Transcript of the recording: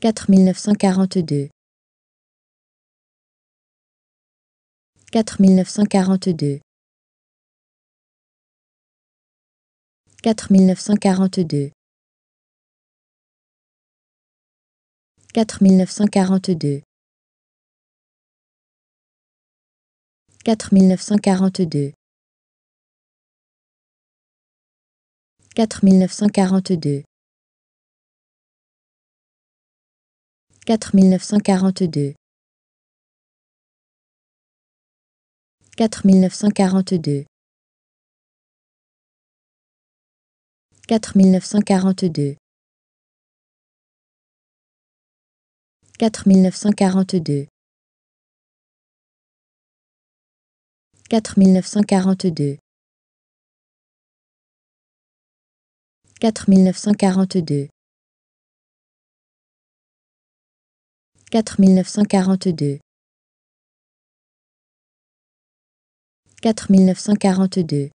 4 1942 4 1942 4 1942 4 1942 4 1942 4 1942 neuf cent quarante-deux quatre mille neuf cent quarante-deux quatre mille neuf cent quarante-deux quatre mille neuf cent quarante-deux quatre mille neuf cent quarante-deux quatre mille neuf cent quarante-deux 4 1942 4 1942